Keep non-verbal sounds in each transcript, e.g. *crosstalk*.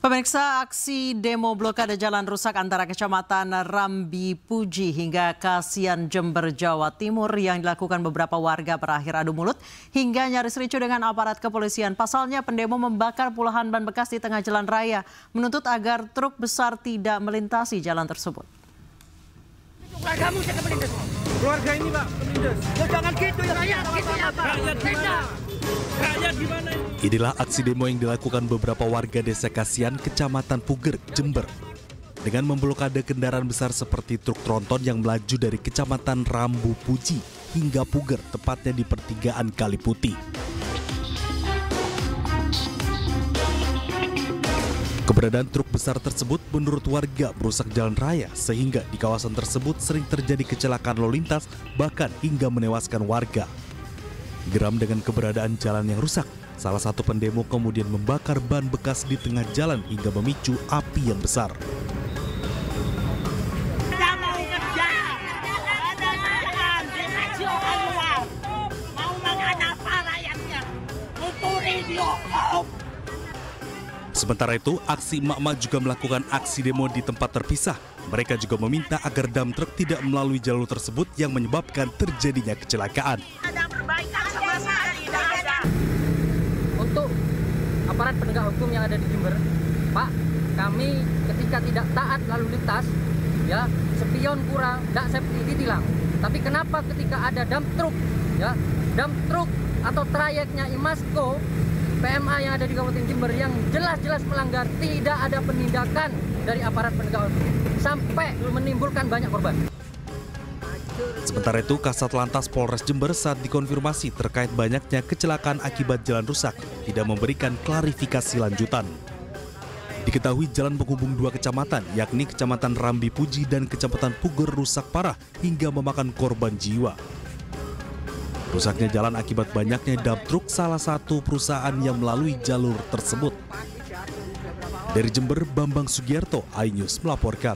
Pemeriksa aksi demo blokade jalan rusak antara kecamatan Rambi Puji hingga Kasian Jember Jawa Timur yang dilakukan beberapa warga berakhir adu mulut hingga nyaris ricu dengan aparat kepolisian. Pasalnya pendemo membakar puluhan ban bekas di tengah jalan raya menuntut agar truk besar tidak melintasi jalan tersebut. Keluarga ini Pak, jangan gitu ya, rakyat, gitu ya Pak. Rakyat kita. Inilah aksi demo yang dilakukan beberapa warga desa Kasian, Kecamatan Puger, Jember. Dengan memblokade kendaraan besar seperti truk tronton yang melaju dari Kecamatan Rambu Puji hingga Puger, tepatnya di pertigaan Kali Putih. Keberadaan truk besar tersebut menurut warga merusak jalan raya sehingga di kawasan tersebut sering terjadi kecelakaan lalu lintas bahkan hingga menewaskan warga. Geram dengan keberadaan jalan yang rusak, salah satu pendemo kemudian membakar ban bekas di tengah jalan hingga memicu api yang besar. Sementara itu, aksi emak-emak juga melakukan aksi demo di tempat terpisah. Mereka juga meminta agar dam truk tidak melalui jalur tersebut yang menyebabkan terjadinya kecelakaan. Ada aparat penegak hukum yang ada di Jember Pak kami ketika tidak taat lalu lintas ya spion kurang tidak safety ditilang tapi kenapa ketika ada dump truk ya dump truk atau trayeknya Imasco PMA yang ada di Kabupaten Jember yang jelas-jelas melanggar tidak ada penindakan dari aparat penegak hukum sampai menimbulkan banyak korban. Sementara itu, Kasat Lantas Polres Jember saat dikonfirmasi terkait banyaknya kecelakaan akibat jalan rusak tidak memberikan klarifikasi lanjutan. Diketahui jalan penghubung dua kecamatan, yakni Kecamatan Rambi Puji dan Kecamatan Puger rusak parah hingga memakan korban jiwa. Rusaknya jalan akibat banyaknya dump truk salah satu perusahaan yang melalui jalur tersebut. Dari Jember, Bambang Sugiarto, iNews melaporkan.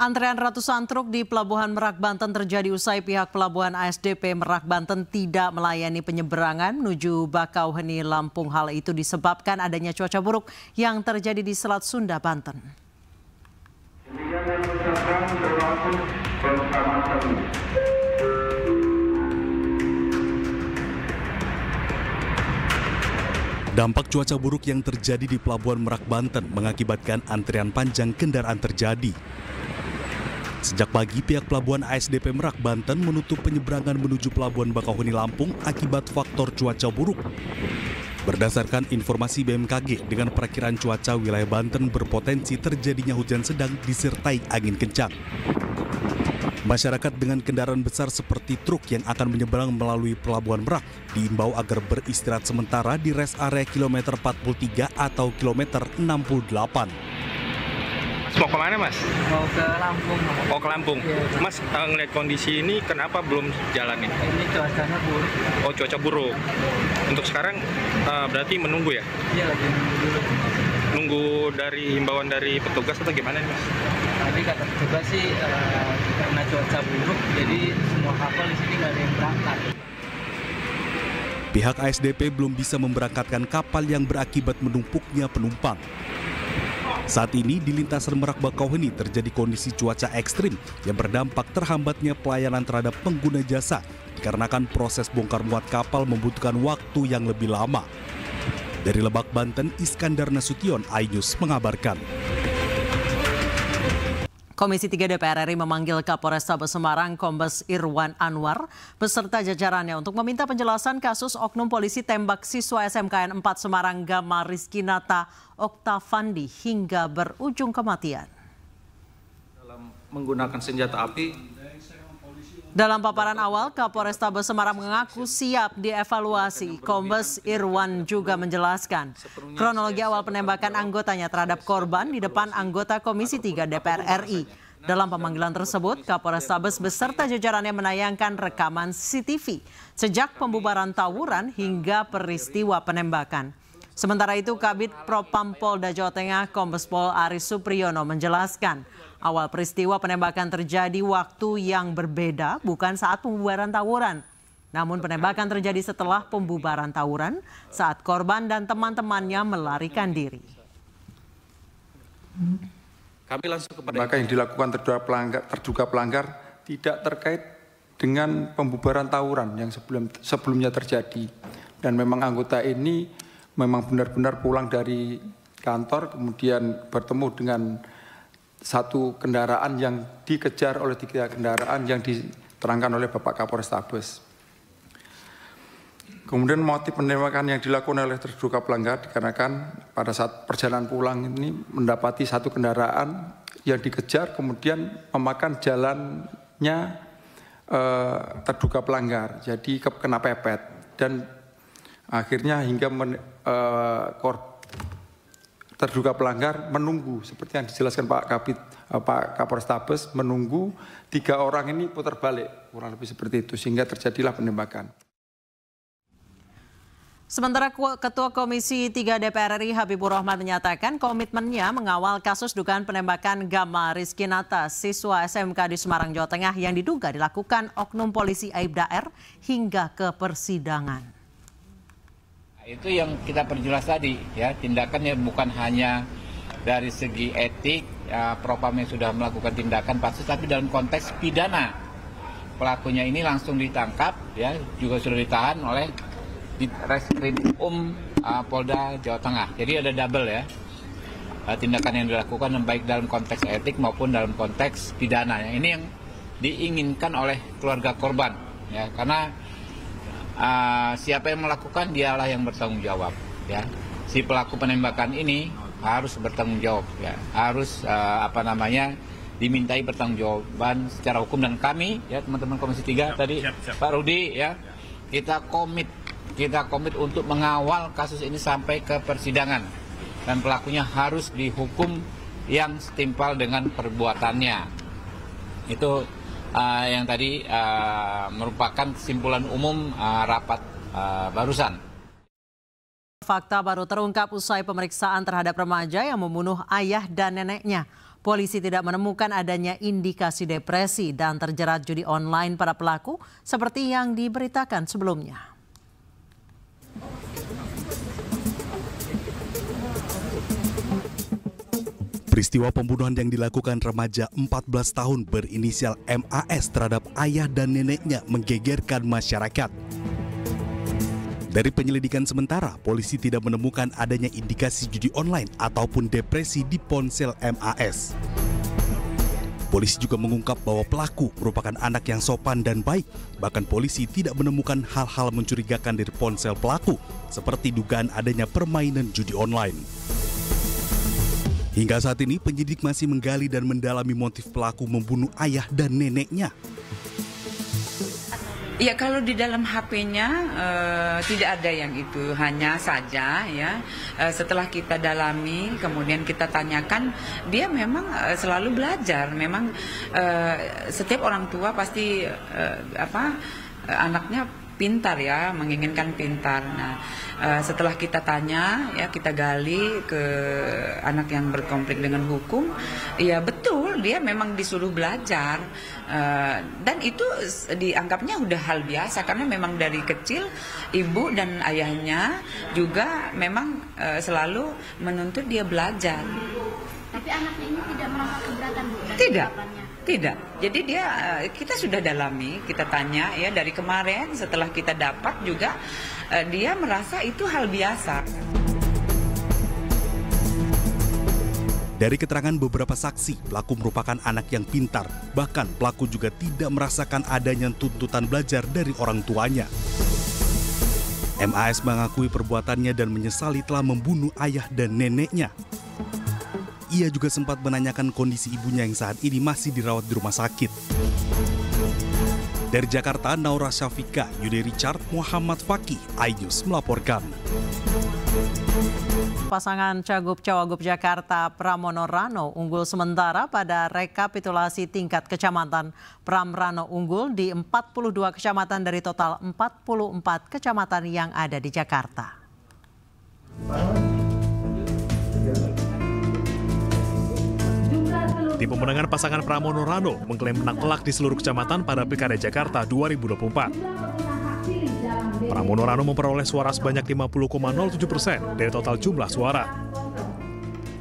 Antrean ratusan truk di Pelabuhan Merak, Banten terjadi usai pihak Pelabuhan ASDP Merak, Banten tidak melayani penyeberangan menuju Bakauheni, Lampung. Hal itu disebabkan adanya cuaca buruk yang terjadi di Selat Sunda, Banten. Dampak cuaca buruk yang terjadi di Pelabuhan Merak, Banten mengakibatkan antrian panjang kendaraan terjadi Sejak pagi, pihak Pelabuhan ASDP Merak, Banten menutup penyeberangan menuju Pelabuhan Bakauheni Lampung akibat faktor cuaca buruk. Berdasarkan informasi BMKG, dengan perakiran cuaca wilayah Banten berpotensi terjadinya hujan sedang disertai angin kencang. Masyarakat dengan kendaraan besar seperti truk yang akan menyeberang melalui Pelabuhan Merak diimbau agar beristirahat sementara di rest area kilometer 43 atau kilometer 68. Mau kemana mas? Mau ke Lampung. Mau. Oh ke Lampung. Iya, mas uh, ngeliat kondisi ini kenapa belum jalan nih? Ini cuacanya buruk. Oh cuaca buruk. Untuk sekarang uh, berarti menunggu ya? Iya lagi menunggu. Nunggu dari himbauan dari petugas atau gimana nih mas? Tadi kata petugas sih uh, karena cuaca buruk jadi semua kapal di sini nggak ada yang berangkat. Pihak ASDP belum bisa memberangkatkan kapal yang berakibat menumpuknya penumpang. Saat ini di lintasan Merak Bakauheni terjadi kondisi cuaca ekstrim yang berdampak terhambatnya pelayanan terhadap pengguna jasa dikarenakan proses bongkar muat kapal membutuhkan waktu yang lebih lama. Dari Lebak Banten, Iskandar Nasution, iNews mengabarkan. Komisi 3 DPR RI memanggil Kapolres Sabes Semarang Kombes Irwan Anwar beserta jajarannya untuk meminta penjelasan kasus oknum polisi tembak siswa SMKN 4 Semarang Gama Rizkinata, Nata Oktavandi hingga berujung kematian. Dalam menggunakan senjata api dalam paparan awal, Kapolrestabes Semarang mengaku siap dievaluasi. Kombes Irwan juga menjelaskan kronologi awal penembakan anggotanya terhadap korban di depan anggota Komisi 3 DPR RI. Dalam pemanggilan tersebut, Kapolrestabes beserta jajarannya menayangkan rekaman CCTV sejak pembubaran tawuran hingga peristiwa penembakan. Sementara itu Kabit Propam Polda Jawa Tengah Pol Aris Supriyono menjelaskan awal peristiwa penembakan terjadi waktu yang berbeda bukan saat pembubaran tawuran. Namun penembakan terjadi setelah pembubaran tawuran saat korban dan teman-temannya melarikan diri. Kami langsung kepada Maka yang dilakukan terduga pelanggar, terduga pelanggar tidak terkait dengan pembubaran tawuran yang sebelum, sebelumnya terjadi. Dan memang anggota ini memang benar-benar pulang dari kantor kemudian bertemu dengan satu kendaraan yang dikejar oleh tiga kendaraan yang diterangkan oleh Bapak Kapolres Tabes. Kemudian motif penembakan yang dilakukan oleh terduga pelanggar dikarenakan pada saat perjalanan pulang ini mendapati satu kendaraan yang dikejar kemudian memakan jalannya eh, terduga pelanggar, jadi kena pepet dan Akhirnya hingga men, uh, kor, terduga pelanggar menunggu seperti yang dijelaskan Pak Kapit uh, Pak Kapolrestabes menunggu tiga orang ini putar balik kurang lebih seperti itu sehingga terjadilah penembakan. Sementara Ketua Komisi 3 DPR RI Habibur Rahman menyatakan komitmennya mengawal kasus dugaan penembakan Gama Rizky Nata, siswa SMK di Semarang, Jawa Tengah yang diduga dilakukan oknum polisi Aibda R hingga ke persidangan. Nah, itu yang kita perjelas tadi ya, tindakannya bukan hanya dari segi etik ya, propam yang sudah melakukan tindakan pasti tapi dalam konteks pidana pelakunya ini langsung ditangkap ya juga sudah ditahan oleh di Reskrim Um uh, Polda Jawa Tengah. Jadi ada double ya uh, tindakan yang dilakukan baik dalam konteks etik maupun dalam konteks pidana. Ini yang diinginkan oleh keluarga korban ya karena Ah, siapa yang melakukan dialah yang bertanggung jawab ya si pelaku penembakan ini harus bertanggung jawab ya harus uh, apa namanya dimintai pertanggungjawaban secara hukum dan kami ya teman-teman Komisi 3 siap, tadi siap, siap. Pak Rudi ya kita komit kita komit untuk mengawal kasus ini sampai ke persidangan dan pelakunya harus dihukum yang setimpal dengan perbuatannya itu uh, yang tadi uh, merupakan kesimpulan umum uh, rapat uh, barusan. Fakta baru terungkap usai pemeriksaan terhadap remaja yang membunuh ayah dan neneknya. Polisi tidak menemukan adanya indikasi depresi dan terjerat judi online para pelaku seperti yang diberitakan sebelumnya. Peristiwa pembunuhan yang dilakukan remaja 14 tahun berinisial MAS terhadap ayah dan neneknya menggegerkan masyarakat. Dari penyelidikan sementara, polisi tidak menemukan adanya indikasi judi online ataupun depresi di ponsel MAS. Polisi juga mengungkap bahwa pelaku merupakan anak yang sopan dan baik. Bahkan polisi tidak menemukan hal-hal mencurigakan dari ponsel pelaku, seperti dugaan adanya permainan judi online. Hingga saat ini penyidik masih menggali dan mendalami motif pelaku membunuh ayah dan neneknya. Ya kalau di dalam HP-nya e, eh, tidak ada yang itu, hanya saja ya e, setelah kita dalami kemudian kita tanyakan dia memang e, selalu belajar, memang setiap orang tua pasti apa anaknya pintar ya, menginginkan pintar. Nah, eh, setelah kita tanya ya kita gali ke anak yang berkonflik dengan hukum, ya betul dia memang disuruh belajar eh, dan itu dianggapnya udah hal biasa karena memang dari kecil ibu dan ayahnya juga memang eh, selalu menuntut dia belajar. Tapi anaknya ini tidak merasa keberatan bu? Tidak. Tidak. Jadi dia eh, kita sudah dalami, kita tanya ya dari kemarin setelah kita dapat juga eh, dia merasa itu hal biasa. Dari keterangan beberapa saksi, pelaku merupakan anak yang pintar. Bahkan pelaku juga tidak merasakan adanya tuntutan belajar dari orang tuanya. MAS mengakui perbuatannya dan menyesali telah membunuh ayah dan neneknya ia juga sempat menanyakan kondisi ibunya yang saat ini masih dirawat di rumah sakit. Dari Jakarta, Naura Syafika, Yudi Richard, Muhammad Fakih, iNews melaporkan. Pasangan Cagup-Cawagup Jakarta Pramono Rano unggul sementara pada rekapitulasi tingkat kecamatan. Pram Rano unggul di 42 kecamatan dari total 44 kecamatan yang ada di Jakarta. Bye. Tim pemenangan pasangan Pramono Rano mengklaim menang telak di seluruh kecamatan pada Pilkada Jakarta 2024. Pramono Rano memperoleh suara sebanyak 50,07 persen dari total jumlah suara.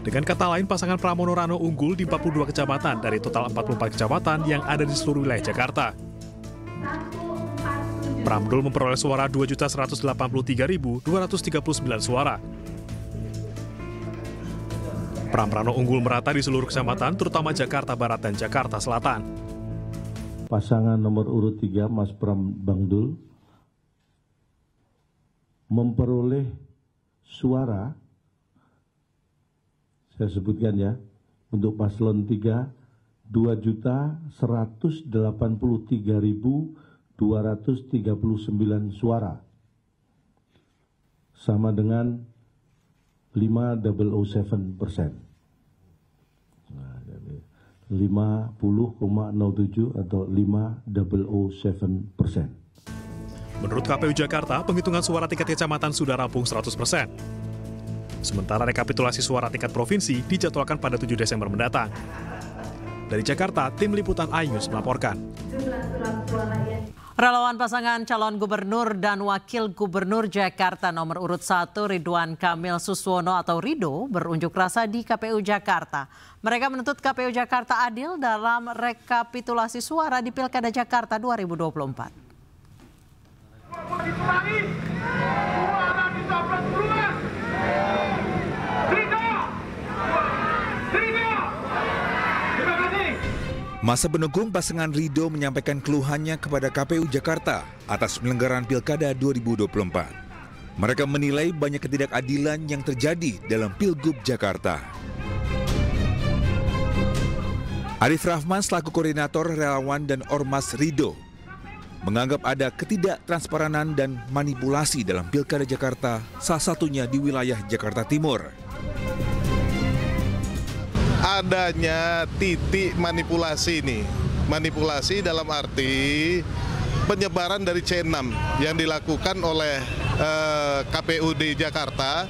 Dengan kata lain, pasangan Pramono Rano unggul di 42 kecamatan dari total 44 kecamatan yang ada di seluruh wilayah Jakarta. Pramdul memperoleh suara 2.183.239 suara. Pram-prano unggul merata di seluruh kecamatan, terutama Jakarta Barat dan Jakarta Selatan. Pasangan nomor urut 3 Mas Pram Bangdul memperoleh suara saya sebutkan ya untuk paslon 3 2 juta suara sama dengan 5,007 persen. 50,07 nah, atau 5,007 persen. Menurut KPU Jakarta, penghitungan suara tingkat kecamatan sudah rampung 100 persen. Sementara rekapitulasi suara tingkat provinsi dijadwalkan pada 7 Desember mendatang. Dari Jakarta, Tim Liputan Ayus melaporkan. Relawan pasangan calon gubernur dan wakil gubernur Jakarta nomor urut 1 Ridwan Kamil Suswono atau Rido berunjuk rasa di KPU Jakarta. Mereka menuntut KPU Jakarta adil dalam rekapitulasi suara di Pilkada Jakarta 2024. Masa pendukung pasangan Rido menyampaikan keluhannya kepada KPU Jakarta atas penyelenggaraan Pilkada 2024. Mereka menilai banyak ketidakadilan yang terjadi dalam Pilgub Jakarta. Arif Rahman selaku koordinator relawan dan Ormas Rido menganggap ada ketidaktransparanan dan manipulasi dalam Pilkada Jakarta, salah satunya di wilayah Jakarta Timur adanya titik manipulasi ini. Manipulasi dalam arti penyebaran dari C6 yang dilakukan oleh eh, di Jakarta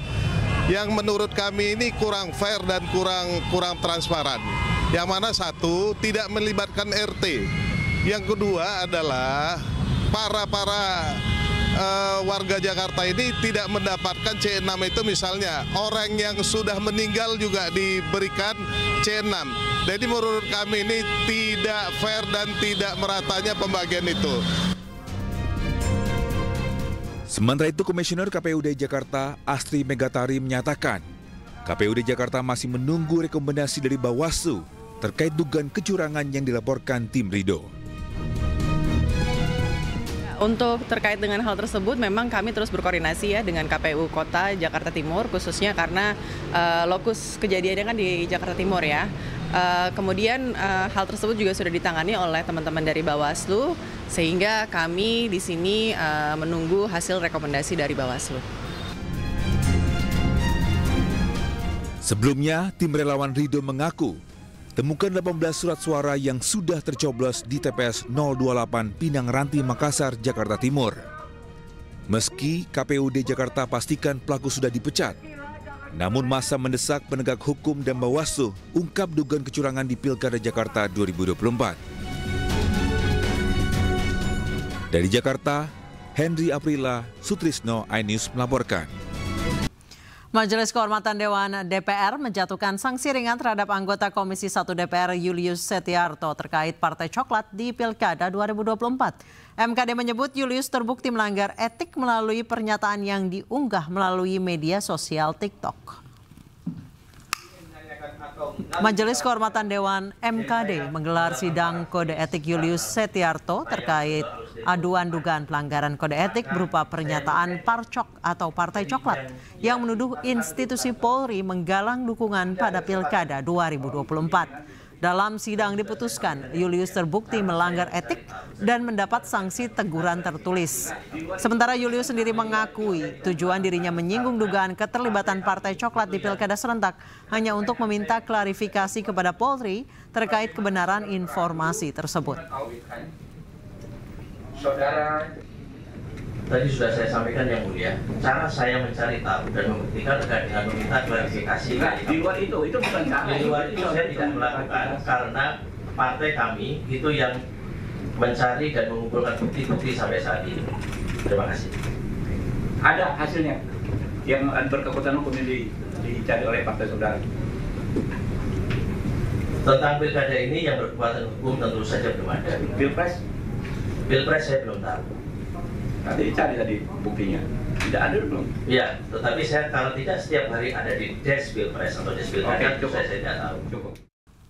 yang menurut kami ini kurang fair dan kurang kurang transparan. Yang mana satu tidak melibatkan RT. Yang kedua adalah para-para uh, warga Jakarta ini tidak mendapatkan C6 itu misalnya orang yang sudah meninggal juga diberikan C6. Jadi menurut kami ini tidak fair dan tidak meratanya pembagian itu. Sementara itu Komisioner KPUD Jakarta Astri Megatari menyatakan KPUD Jakarta masih menunggu rekomendasi dari Bawaslu terkait dugaan kecurangan yang dilaporkan tim Rido untuk terkait dengan hal tersebut memang kami terus berkoordinasi ya dengan KPU Kota Jakarta Timur khususnya karena uh, lokus kejadiannya kan di Jakarta Timur ya. Uh, kemudian uh, hal tersebut juga sudah ditangani oleh teman-teman dari Bawaslu sehingga kami di sini uh, menunggu hasil rekomendasi dari Bawaslu. Sebelumnya, tim relawan Rido mengaku Ditemukan 18 surat suara yang sudah tercoblos di TPS 028 Pinang Ranti, Makassar, Jakarta Timur. Meski KPUD Jakarta pastikan pelaku sudah dipecat, namun masa mendesak penegak hukum dan Bawaslu ungkap dugaan kecurangan di Pilkada Jakarta 2024. Dari Jakarta, Henry Aprila, Sutrisno, iNews melaporkan. Majelis Kehormatan Dewan DPR menjatuhkan sanksi ringan terhadap anggota Komisi 1 DPR Julius Setiarto terkait Partai Coklat di Pilkada 2024. MKD menyebut Julius terbukti melanggar etik melalui pernyataan yang diunggah melalui media sosial TikTok. Majelis Kehormatan Dewan MKD menggelar sidang kode etik Julius Setiarto terkait aduan dugaan pelanggaran kode etik berupa pernyataan parcok atau partai coklat yang menuduh institusi Polri menggalang dukungan pada Pilkada 2024. Dalam sidang diputuskan, Julius terbukti melanggar etik dan mendapat sanksi teguran tertulis. Sementara Julius sendiri mengakui tujuan dirinya menyinggung dugaan keterlibatan Partai Coklat di Pilkada serentak hanya untuk meminta klarifikasi kepada Polri terkait kebenaran informasi tersebut tadi sudah saya sampaikan yang mulia cara saya mencari tahu dan membuktikan dengan meminta klarifikasi nah, di luar itu itu bukan cara di luar itu, saya tidak melakukan karena partai kami itu yang mencari dan mengumpulkan bukti-bukti sampai saat ini terima kasih ada hasilnya yang berkekuatan hukum yang dicari oleh partai saudara tentang pilkada ini yang berkekuatan hukum tentu saja belum ada pilpres pilpres saya belum tahu Nanti dicari tadi buktinya. Tidak ada belum? Iya, tetapi saya kalau tidak setiap hari ada di desk pilpres atau desk pilkada, okay, saya, tidak tahu. Cukup.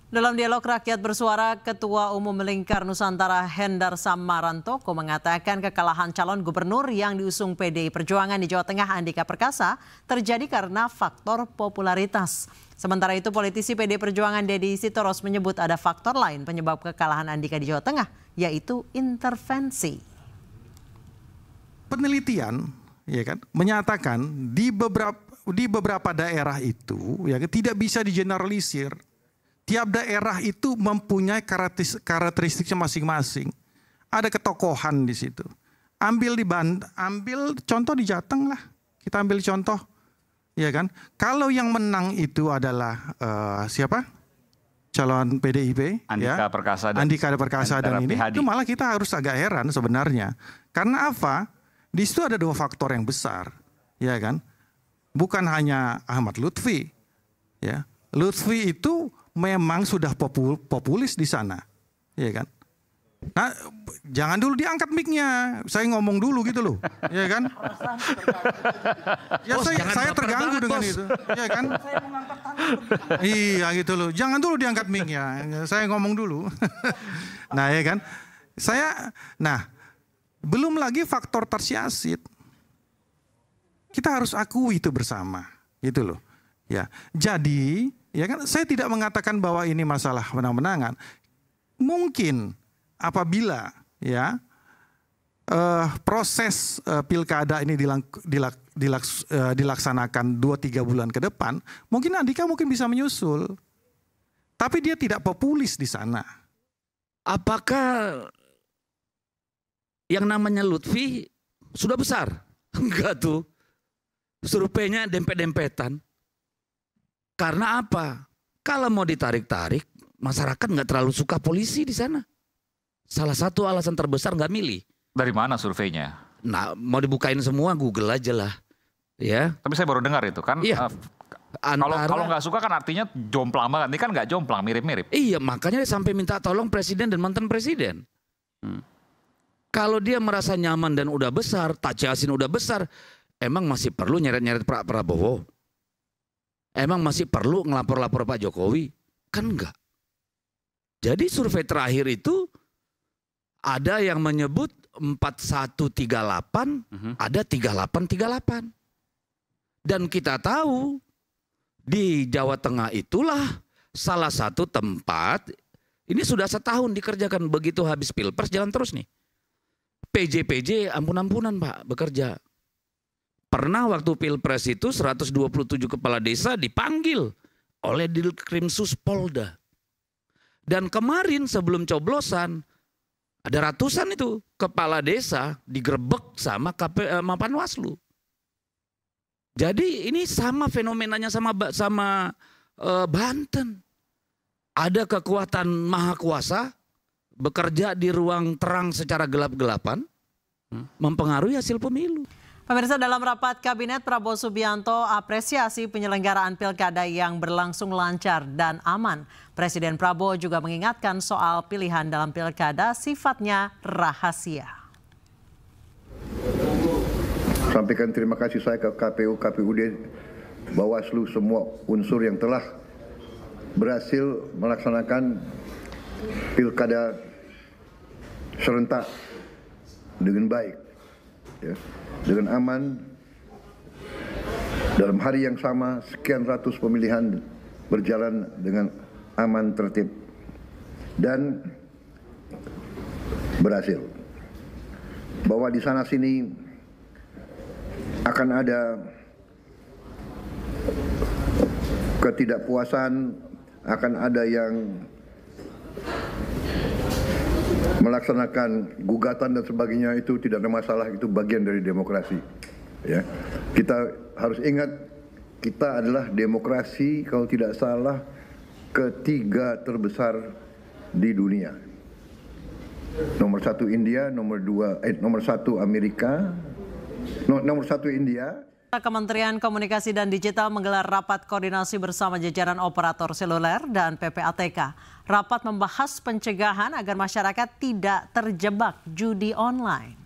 Dalam dialog rakyat bersuara, Ketua Umum Melingkar Nusantara Hendar Samarantoko mengatakan kekalahan calon gubernur yang diusung PDI Perjuangan di Jawa Tengah Andika Perkasa terjadi karena faktor popularitas. Sementara itu politisi PDI Perjuangan Deddy Sitoros menyebut ada faktor lain penyebab kekalahan Andika di Jawa Tengah yaitu intervensi penelitian ya kan menyatakan di beberapa di beberapa daerah itu ya kan, tidak bisa digeneralisir. Tiap daerah itu mempunyai karakteristiknya masing-masing. Ada ketokohan di situ. Ambil di band, ambil contoh di Jateng lah. Kita ambil contoh, ya kan? Kalau yang menang itu adalah uh, siapa? calon PDIP Andika ya. Perkasa dan Andika Perkasa dan, dan ini itu malah kita harus agak heran sebenarnya. Karena apa? Di situ ada dua faktor yang besar, ya kan? Bukan hanya Ahmad Lutfi, ya. Lutfi itu memang sudah popul populis di sana, ya kan? Nah, jangan dulu diangkat mic-nya. Saya ngomong dulu gitu loh. Iya kan? ya bos, saya, saya terganggu dengan itu. Iya kan? iya gitu loh. Jangan dulu diangkat mic-nya. Saya ngomong dulu. *laughs* nah, ya kan? Saya nah, belum lagi faktor tersiasit. Kita harus akui itu bersama, gitu loh. Ya. Jadi, ya kan saya tidak mengatakan bahwa ini masalah menang-menangan. Mungkin apabila ya uh, proses uh, pilkada ini dilang, dilak, dilaks, uh, eh, dilaksanakan 2-3 bulan ke depan, mungkin Andika mungkin bisa menyusul. Tapi dia tidak populis di sana. Apakah yang namanya Lutfi sudah besar. *laughs* Enggak tuh. Surveinya dempet-dempetan. Karena apa? Kalau mau ditarik-tarik, masyarakat nggak terlalu suka polisi di sana. Salah satu alasan terbesar nggak milih. Dari mana surveinya? Nah, mau dibukain semua Google aja lah. Ya. Tapi saya baru dengar itu kan. Iya. Uh, kalau kalau nggak suka kan artinya jomplang banget. Ini kan nggak jomplang, mirip-mirip. Iya, makanya sampai minta tolong presiden dan mantan presiden. Hmm. Kalau dia merasa nyaman dan udah besar, tak asin udah besar, emang masih perlu nyeret-nyeret Pak Prabowo? Emang masih perlu ngelapor-lapor Pak Jokowi? Kan enggak. Jadi survei terakhir itu ada yang menyebut 4138, uh-huh. Mhm. ada 3838. Dan kita tahu di Jawa Tengah itulah salah satu tempat ini sudah setahun dikerjakan begitu habis pilpres jalan terus nih. PJ-PJ ampun-ampunan Pak bekerja. Pernah waktu Pilpres itu 127 kepala desa dipanggil oleh Dilkrimsus Polda. Dan kemarin sebelum coblosan ada ratusan itu kepala desa digerebek sama KP, eh, Mapan Waslu. Jadi ini sama fenomenanya sama sama eh, Banten. Ada kekuatan maha kuasa bekerja di ruang terang secara gelap-gelapan hmm. mempengaruhi hasil pemilu. Pemirsa dalam rapat kabinet Prabowo Subianto apresiasi penyelenggaraan pilkada yang berlangsung lancar dan aman. Presiden Prabowo juga mengingatkan soal pilihan dalam pilkada sifatnya rahasia. Sampaikan terima kasih saya ke KPU, KPUD, Bawaslu, semua unsur yang telah berhasil melaksanakan pilkada serentak dengan baik, ya, dengan aman dalam hari yang sama sekian ratus pemilihan berjalan dengan aman tertib dan berhasil bahwa di sana sini akan ada ketidakpuasan akan ada yang melaksanakan gugatan dan sebagainya itu tidak ada masalah itu bagian dari demokrasi ya kita harus ingat kita adalah demokrasi kalau tidak salah ketiga terbesar di dunia nomor satu India nomor dua eh nomor satu Amerika nomor satu India Kementerian Komunikasi dan Digital menggelar rapat koordinasi bersama jajaran operator seluler dan PPATK. Rapat membahas pencegahan agar masyarakat tidak terjebak judi online.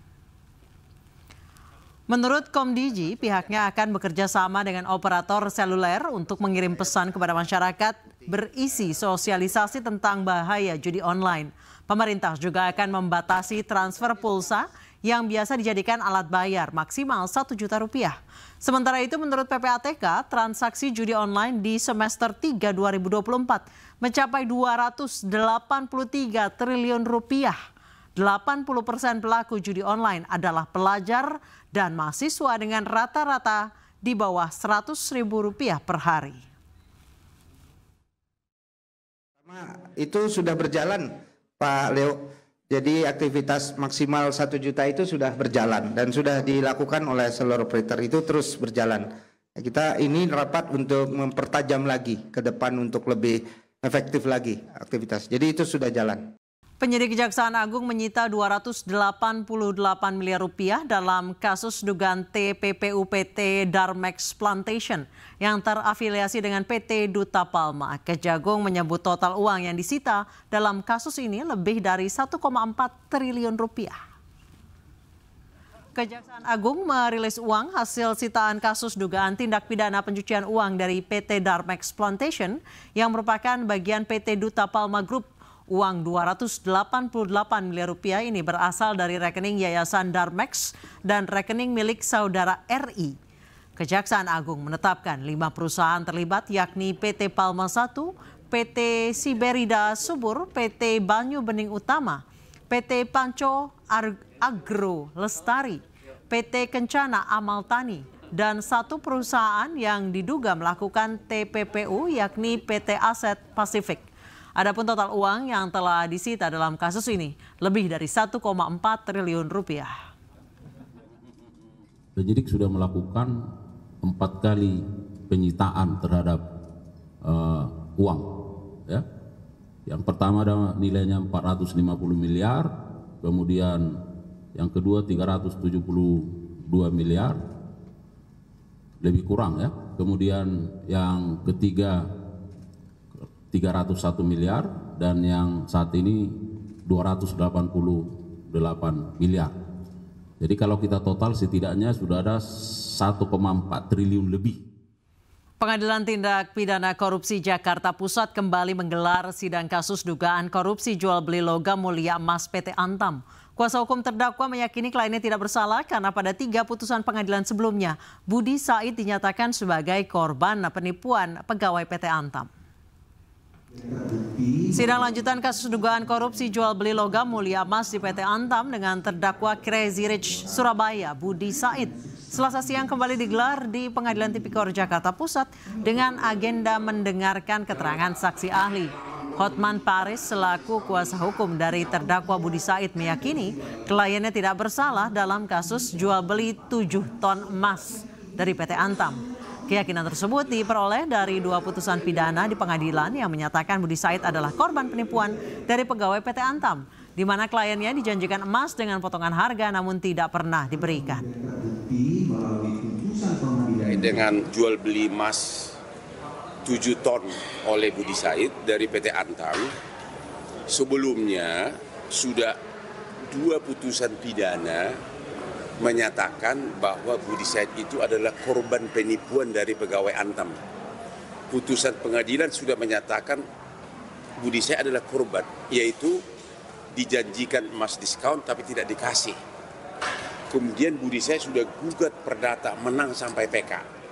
Menurut Komdigi, pihaknya akan bekerja sama dengan operator seluler untuk mengirim pesan kepada masyarakat berisi sosialisasi tentang bahaya judi online. Pemerintah juga akan membatasi transfer pulsa yang biasa dijadikan alat bayar maksimal satu juta rupiah. Sementara itu menurut PPATK, transaksi judi online di semester 3 2024 mencapai 283 triliun rupiah. 80 persen pelaku judi online adalah pelajar dan mahasiswa dengan rata-rata di bawah seratus ribu rupiah per hari. Itu sudah berjalan Pak Leo jadi aktivitas maksimal 1 juta itu sudah berjalan dan sudah dilakukan oleh seluruh operator itu terus berjalan. Kita ini rapat untuk mempertajam lagi ke depan untuk lebih efektif lagi aktivitas. Jadi itu sudah jalan. Penyidik Kejaksaan Agung menyita 288 miliar rupiah dalam kasus dugaan TPPU PT Darmex Plantation yang terafiliasi dengan PT Duta Palma. Kejagung menyebut total uang yang disita dalam kasus ini lebih dari 1,4 triliun rupiah. Kejaksaan Agung merilis uang hasil sitaan kasus dugaan tindak pidana pencucian uang dari PT Darmex Plantation yang merupakan bagian PT Duta Palma Group Uang 288 miliar rupiah ini berasal dari rekening Yayasan Darmex dan rekening milik saudara RI. Kejaksaan Agung menetapkan lima perusahaan terlibat yakni PT Palma 1, PT Siberida Subur, PT Banyu Bening Utama, PT Panco Agro Lestari, PT Kencana Amal Tani, dan satu perusahaan yang diduga melakukan TPPU yakni PT Aset Pasifik. Adapun total uang yang telah disita dalam kasus ini lebih dari 1,4 triliun rupiah. Penyidik sudah melakukan empat kali penyitaan terhadap uh, uang. Ya. Yang pertama ada nilainya 450 miliar, kemudian yang kedua 372 miliar, lebih kurang ya. Kemudian yang ketiga 301 miliar dan yang saat ini 288 miliar. Jadi kalau kita total setidaknya sudah ada 1,4 triliun lebih. Pengadilan Tindak Pidana Korupsi Jakarta Pusat kembali menggelar sidang kasus dugaan korupsi jual beli logam mulia emas PT Antam. Kuasa hukum terdakwa meyakini kliennya tidak bersalah karena pada tiga putusan pengadilan sebelumnya, Budi Said dinyatakan sebagai korban penipuan pegawai PT Antam. Sidang lanjutan kasus dugaan korupsi jual beli logam mulia emas di PT Antam dengan terdakwa Crazy Rich Surabaya Budi Said. Selasa siang kembali digelar di Pengadilan Tipikor Jakarta Pusat dengan agenda mendengarkan keterangan saksi ahli. Hotman Paris selaku kuasa hukum dari terdakwa Budi Said meyakini kliennya tidak bersalah dalam kasus jual beli 7 ton emas dari PT Antam. Keyakinan tersebut diperoleh dari dua putusan pidana di pengadilan yang menyatakan Budi Said adalah korban penipuan dari pegawai PT Antam, di mana kliennya dijanjikan emas dengan potongan harga namun tidak pernah diberikan. Dengan jual beli emas 7 ton oleh Budi Said dari PT Antam, sebelumnya sudah dua putusan pidana menyatakan bahwa Budi Said itu adalah korban penipuan dari pegawai Antam. Putusan pengadilan sudah menyatakan Budi Said adalah korban, yaitu dijanjikan emas diskon tapi tidak dikasih. Kemudian Budi Said sudah gugat perdata menang sampai PK.